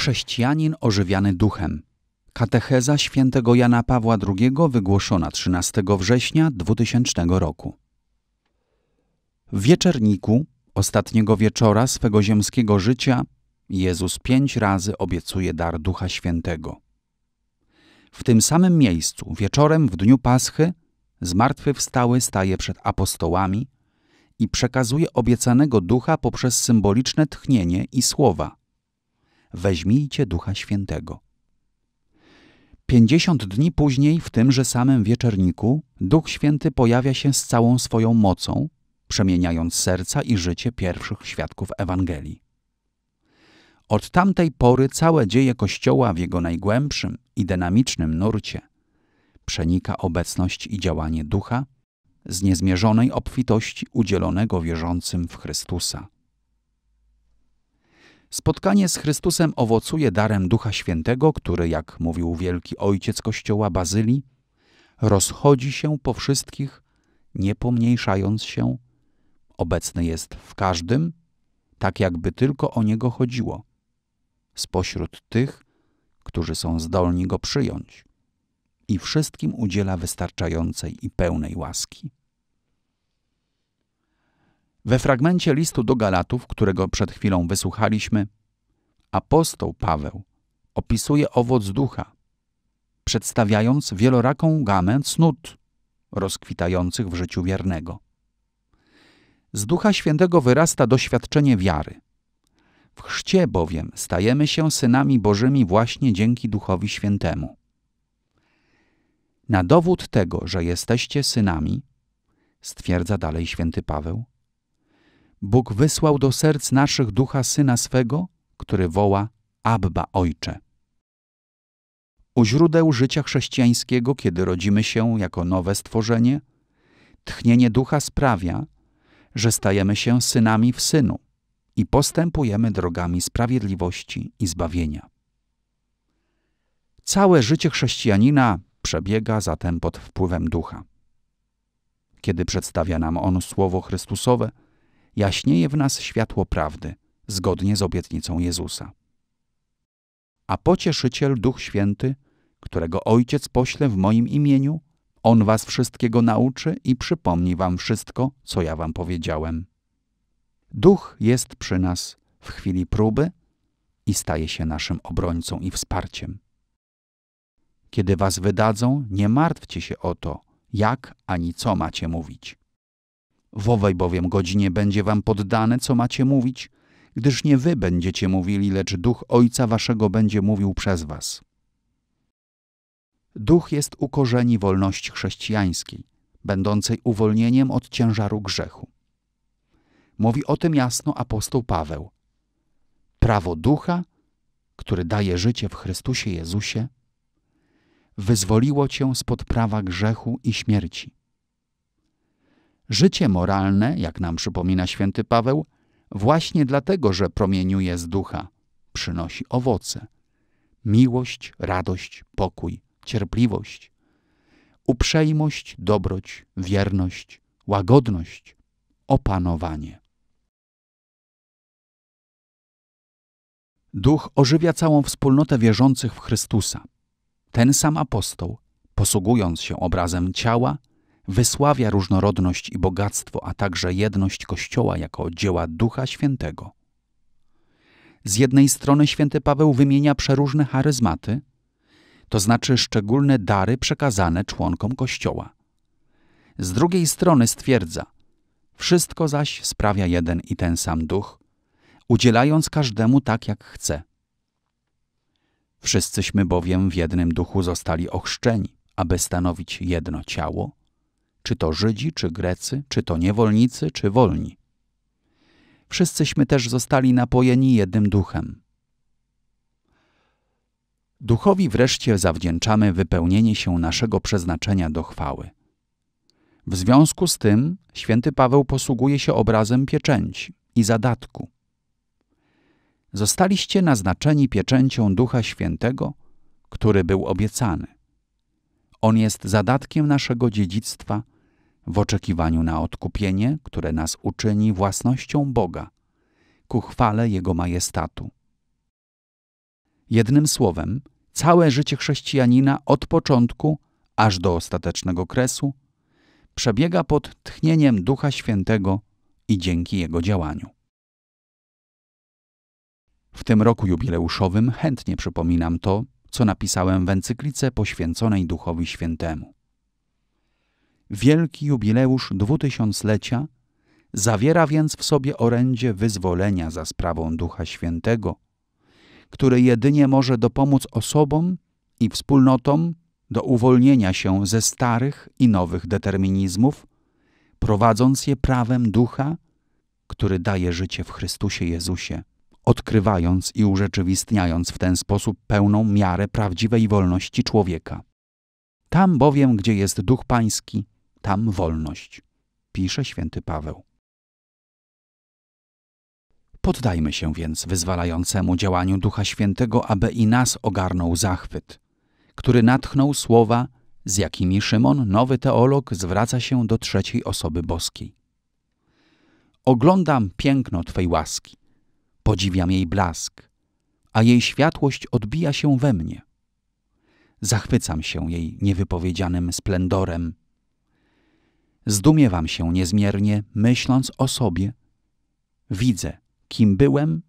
chrześcijanin ożywiany duchem. Katecheza świętego Jana Pawła II wygłoszona 13 września 2000 roku. W wieczerniku, ostatniego wieczora swego ziemskiego życia, Jezus pięć razy obiecuje dar Ducha Świętego. W tym samym miejscu, wieczorem w dniu Paschy, zmartwychwstały staje przed apostołami i przekazuje obiecanego Ducha poprzez symboliczne tchnienie i słowa – weźmijcie Ducha Świętego. Pięćdziesiąt dni później, w tymże samym wieczorniku, Duch Święty pojawia się z całą swoją mocą, przemieniając serca i życie pierwszych świadków Ewangelii. Od tamtej pory całe dzieje Kościoła w jego najgłębszym i dynamicznym nurcie przenika obecność i działanie Ducha z niezmierzonej obfitości udzielonego wierzącym w Chrystusa. Spotkanie z Chrystusem owocuje darem Ducha Świętego, który, jak mówił wielki ojciec Kościoła Bazylii, rozchodzi się po wszystkich, nie pomniejszając się, obecny jest w każdym, tak jakby tylko o niego chodziło, spośród tych, którzy są zdolni go przyjąć i wszystkim udziela wystarczającej i pełnej łaski. We fragmencie listu do Galatów, którego przed chwilą wysłuchaliśmy, apostoł Paweł opisuje owoc ducha, przedstawiając wieloraką gamę cnót rozkwitających w życiu wiernego. Z Ducha Świętego wyrasta doświadczenie wiary. W chrzcie bowiem stajemy się synami Bożymi właśnie dzięki Duchowi Świętemu. Na dowód tego, że jesteście synami, stwierdza dalej święty Paweł, Bóg wysłał do serc naszych ducha syna swego, który woła Abba Ojcze. U źródeł życia chrześcijańskiego, kiedy rodzimy się jako nowe stworzenie, tchnienie ducha sprawia, że stajemy się synami w synu i postępujemy drogami sprawiedliwości i zbawienia. Całe życie chrześcijanina przebiega zatem pod wpływem ducha. Kiedy przedstawia nam on słowo Chrystusowe, jaśnieje w nas światło prawdy, zgodnie z obietnicą Jezusa. A pocieszyciel Duch Święty, którego Ojciec pośle w moim imieniu, on was wszystkiego nauczy i przypomni wam wszystko, co ja wam powiedziałem. Duch jest przy nas w chwili próby i staje się naszym obrońcą i wsparciem. Kiedy was wydadzą, nie martwcie się o to, jak ani co macie mówić. W owej bowiem godzinie będzie wam poddane, co macie mówić, gdyż nie wy będziecie mówili, lecz duch Ojca waszego będzie mówił przez was. Duch jest u korzeni wolności chrześcijańskiej, będącej uwolnieniem od ciężaru grzechu. Mówi o tym jasno apostoł Paweł. Prawo ducha, który daje życie w Chrystusie Jezusie, wyzwoliło cię spod prawa grzechu i śmierci. Życie moralne, jak nam przypomina święty Paweł, właśnie dlatego, że promieniuje z ducha, przynosi owoce. Miłość, radość, pokój, cierpliwość, uprzejmość, dobroć, wierność, łagodność, opanowanie. Duch ożywia całą wspólnotę wierzących w Chrystusa. Ten sam apostoł, posługując się obrazem ciała, wysławia różnorodność i bogactwo, a także jedność Kościoła jako dzieła Ducha Świętego. Z jednej strony święty Paweł wymienia przeróżne charyzmaty, to znaczy szczególne dary przekazane członkom Kościoła. Z drugiej strony stwierdza, wszystko zaś sprawia jeden i ten sam duch, udzielając każdemu tak, jak chce. Wszyscyśmy bowiem w jednym duchu zostali ochrzczeni, aby stanowić jedno ciało, czy to Żydzi, czy Grecy, czy to niewolnicy, czy wolni. Wszyscyśmy też zostali napojeni jednym duchem. Duchowi wreszcie zawdzięczamy wypełnienie się naszego przeznaczenia do chwały. W związku z tym święty Paweł posługuje się obrazem pieczęci i zadatku. Zostaliście naznaczeni pieczęcią Ducha Świętego, który był obiecany. On jest zadatkiem naszego dziedzictwa w oczekiwaniu na odkupienie, które nas uczyni własnością Boga, ku chwale Jego majestatu. Jednym słowem, całe życie chrześcijanina od początku aż do ostatecznego kresu przebiega pod tchnieniem Ducha Świętego i dzięki Jego działaniu. W tym roku jubileuszowym chętnie przypominam to, co napisałem w encyklice poświęconej Duchowi Świętemu. Wielki jubileusz dwutysiąclecia zawiera więc w sobie orędzie wyzwolenia za sprawą Ducha Świętego, który jedynie może dopomóc osobom i wspólnotom do uwolnienia się ze starych i nowych determinizmów, prowadząc je prawem Ducha, który daje życie w Chrystusie Jezusie odkrywając i urzeczywistniając w ten sposób pełną miarę prawdziwej wolności człowieka. Tam bowiem, gdzie jest duch pański, tam wolność, pisze święty Paweł. Poddajmy się więc wyzwalającemu działaniu Ducha Świętego, aby i nas ogarnął zachwyt, który natchnął słowa, z jakimi Szymon, nowy teolog, zwraca się do trzeciej osoby boskiej. Oglądam piękno Twej łaski, Podziwiam jej blask, a jej światłość odbija się we mnie. Zachwycam się jej niewypowiedzianym splendorem. Zdumiewam się niezmiernie, myśląc o sobie. Widzę, kim byłem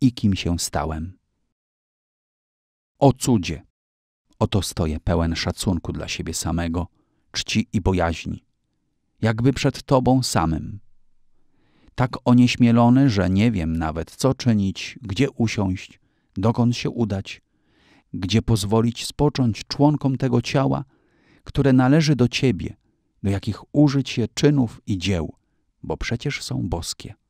i kim się stałem. O cudzie! Oto stoję pełen szacunku dla siebie samego, czci i bojaźni, jakby przed Tobą samym tak onieśmielony, że nie wiem nawet co czynić, gdzie usiąść, dokąd się udać, gdzie pozwolić spocząć członkom tego ciała, które należy do Ciebie, do jakich użyć je czynów i dzieł, bo przecież są boskie.